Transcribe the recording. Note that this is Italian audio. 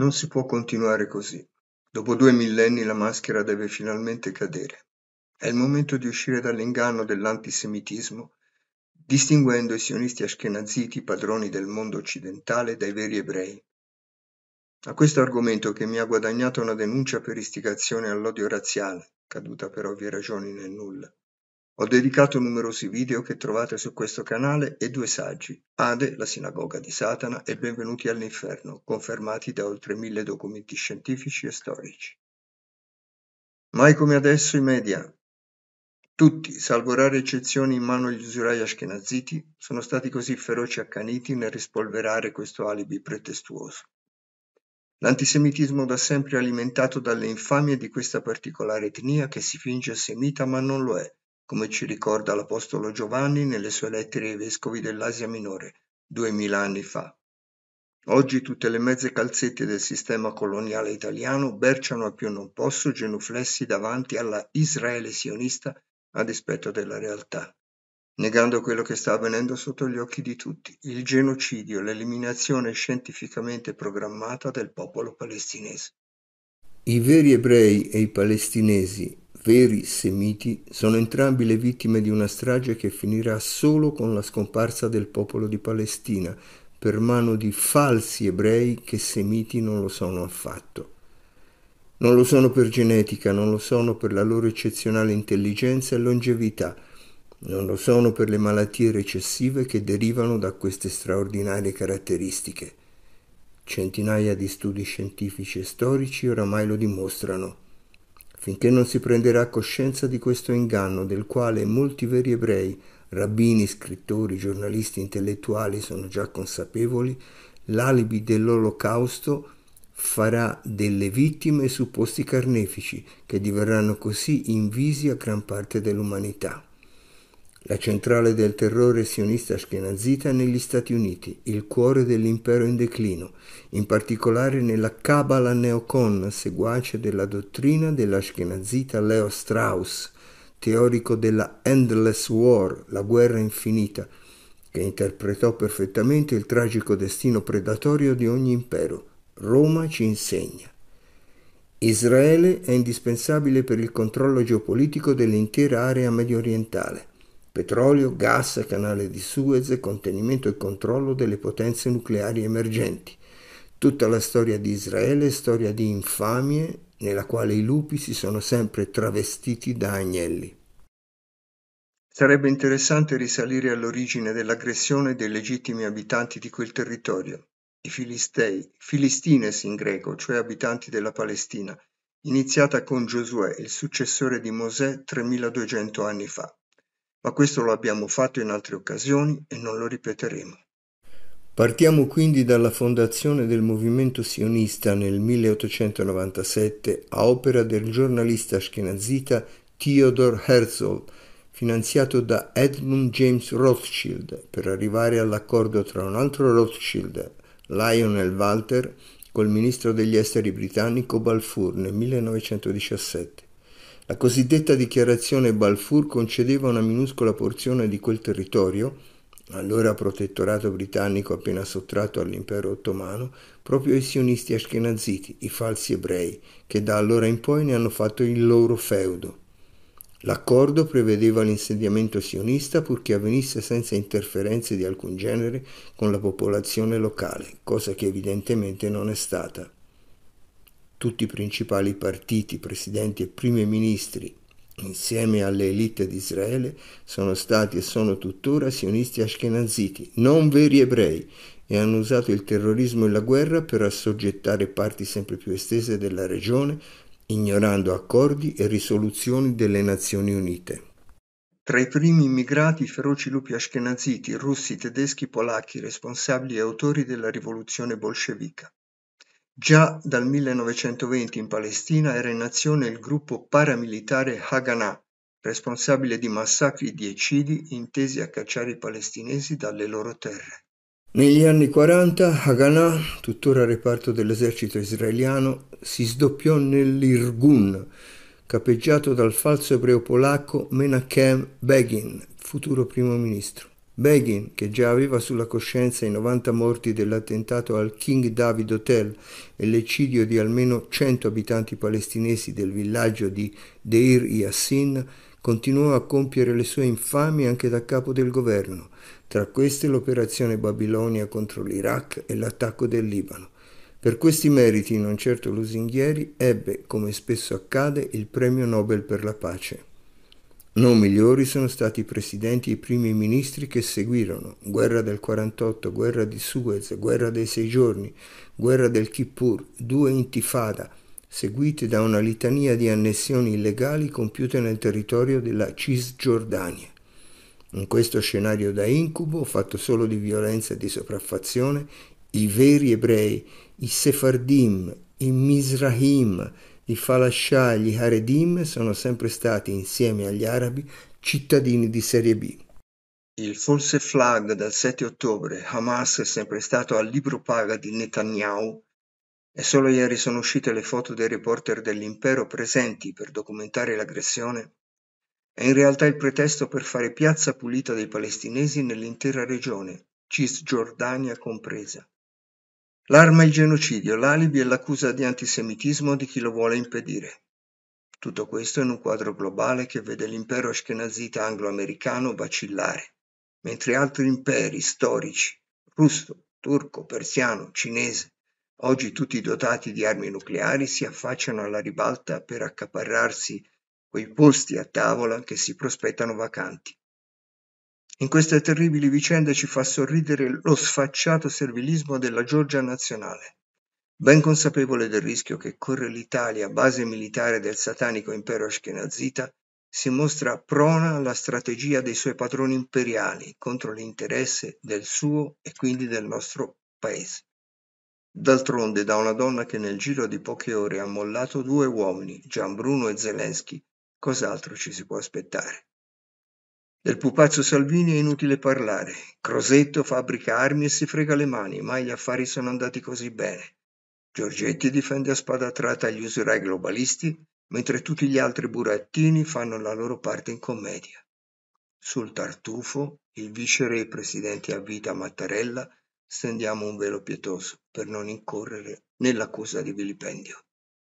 Non si può continuare così. Dopo due millenni la maschera deve finalmente cadere. È il momento di uscire dall'inganno dell'antisemitismo, distinguendo i sionisti ashkenaziti padroni del mondo occidentale dai veri ebrei. A questo argomento che mi ha guadagnato una denuncia per istigazione all'odio razziale, caduta per ovvie ragioni nel nulla, ho dedicato numerosi video che trovate su questo canale e due saggi, Ade, la sinagoga di Satana e Benvenuti all'inferno, confermati da oltre mille documenti scientifici e storici. Mai come adesso i media, tutti, salvo rare eccezioni in mano agli usurai ashkenaziti, sono stati così feroci e accaniti nel rispolverare questo alibi pretestuoso. L'antisemitismo da sempre è alimentato dalle infamie di questa particolare etnia che si finge semita ma non lo è, come ci ricorda l'Apostolo Giovanni nelle sue lettere ai vescovi dell'Asia Minore, duemila anni fa. Oggi tutte le mezze calzette del sistema coloniale italiano berciano a più non posso genuflessi davanti alla Israele sionista a dispetto della realtà, negando quello che sta avvenendo sotto gli occhi di tutti, il genocidio, l'eliminazione scientificamente programmata del popolo palestinese. I veri ebrei e i palestinesi veri semiti, sono entrambi le vittime di una strage che finirà solo con la scomparsa del popolo di Palestina per mano di falsi ebrei che semiti non lo sono affatto. Non lo sono per genetica, non lo sono per la loro eccezionale intelligenza e longevità, non lo sono per le malattie recessive che derivano da queste straordinarie caratteristiche. Centinaia di studi scientifici e storici oramai lo dimostrano finché non si prenderà coscienza di questo inganno del quale molti veri ebrei, rabbini, scrittori, giornalisti, intellettuali sono già consapevoli, l'alibi dell'olocausto farà delle vittime supposti carnefici che diverranno così invisi a gran parte dell'umanità la centrale del terrore sionista schienazita negli Stati Uniti, il cuore dell'impero in declino, in particolare nella Kabbalah neocon, seguace della dottrina dell'ashkenazita Leo Strauss, teorico della Endless War, la guerra infinita, che interpretò perfettamente il tragico destino predatorio di ogni impero. Roma ci insegna. Israele è indispensabile per il controllo geopolitico dell'intera area medio orientale petrolio, gas, canale di Suez, contenimento e controllo delle potenze nucleari emergenti. Tutta la storia di Israele è storia di infamie nella quale i lupi si sono sempre travestiti da agnelli. Sarebbe interessante risalire all'origine dell'aggressione dei legittimi abitanti di quel territorio, i Filistei, Filistines in greco, cioè abitanti della Palestina, iniziata con Giosuè, il successore di Mosè 3200 anni fa ma questo lo abbiamo fatto in altre occasioni e non lo ripeteremo. Partiamo quindi dalla fondazione del movimento sionista nel 1897 a opera del giornalista ashkenazita Theodor Herzl, finanziato da Edmund James Rothschild per arrivare all'accordo tra un altro Rothschild, Lionel Walter, col ministro degli esteri britannico Balfour nel 1917. La cosiddetta dichiarazione Balfour concedeva una minuscola porzione di quel territorio, allora protettorato britannico appena sottratto all'impero ottomano, proprio ai sionisti ashkenaziti, i falsi ebrei, che da allora in poi ne hanno fatto il loro feudo. L'accordo prevedeva l'insediamento sionista purché avvenisse senza interferenze di alcun genere con la popolazione locale, cosa che evidentemente non è stata tutti i principali partiti, presidenti e primi ministri, insieme alle elite di Israele, sono stati e sono tuttora sionisti ashkenaziti, non veri ebrei, e hanno usato il terrorismo e la guerra per assoggettare parti sempre più estese della regione, ignorando accordi e risoluzioni delle Nazioni Unite. Tra i primi immigrati i feroci lupi ashkenaziti, russi, tedeschi, polacchi, responsabili e autori della rivoluzione bolscevica. Già dal 1920 in Palestina era in azione il gruppo paramilitare Haganah, responsabile di massacri di eccidi intesi a cacciare i palestinesi dalle loro terre. Negli anni 40 Haganah, tuttora reparto dell'esercito israeliano, si sdoppiò nell'Irgun, capeggiato dal falso ebreo polacco Menachem Begin, futuro primo ministro. Begin, che già aveva sulla coscienza i 90 morti dell'attentato al King David Hotel e l'eccidio di almeno 100 abitanti palestinesi del villaggio di Deir Yassin, continuò a compiere le sue infamie anche da capo del governo, tra queste l'operazione Babilonia contro l'Iraq e l'attacco del Libano. Per questi meriti, non certo lusinghieri, ebbe, come spesso accade, il premio Nobel per la pace. Non migliori sono stati i presidenti e i primi ministri che seguirono, guerra del 48, guerra di Suez, guerra dei sei giorni, guerra del Kippur, due intifada, seguite da una litania di annessioni illegali compiute nel territorio della Cisgiordania. In questo scenario da incubo, fatto solo di violenza e di sopraffazione, i veri ebrei, i Sefardim, i Mizrahim, i Falascià e gli Haredim sono sempre stati, insieme agli arabi, cittadini di serie B. Il false flag del 7 ottobre, Hamas è sempre stato al libro paga di Netanyahu e solo ieri sono uscite le foto dei reporter dell'impero presenti per documentare l'aggressione, è in realtà il pretesto per fare piazza pulita dei palestinesi nell'intera regione, Cisgiordania compresa. L'arma è il genocidio, l'alibi è l'accusa di antisemitismo di chi lo vuole impedire. Tutto questo in un quadro globale che vede l'impero ashkenazita anglo-americano vacillare, mentre altri imperi storici, russo, turco, persiano, cinese, oggi tutti dotati di armi nucleari, si affacciano alla ribalta per accaparrarsi quei posti a tavola che si prospettano vacanti. In queste terribili vicende ci fa sorridere lo sfacciato servilismo della Georgia nazionale. Ben consapevole del rischio che corre l'Italia, base militare del satanico impero ashkenazita, si mostra prona alla strategia dei suoi padroni imperiali contro l'interesse del suo e quindi del nostro paese. D'altronde da una donna che nel giro di poche ore ha mollato due uomini, Gianbruno e Zelensky, cos'altro ci si può aspettare? Del pupazzo Salvini è inutile parlare. Crosetto fabbrica armi e si frega le mani, mai gli affari sono andati così bene. Giorgetti difende a spada tratta gli usurai globalisti, mentre tutti gli altri burattini fanno la loro parte in commedia. Sul tartufo, il viceré presidente a vita Mattarella, stendiamo un velo pietoso per non incorrere nell'accusa di vilipendio.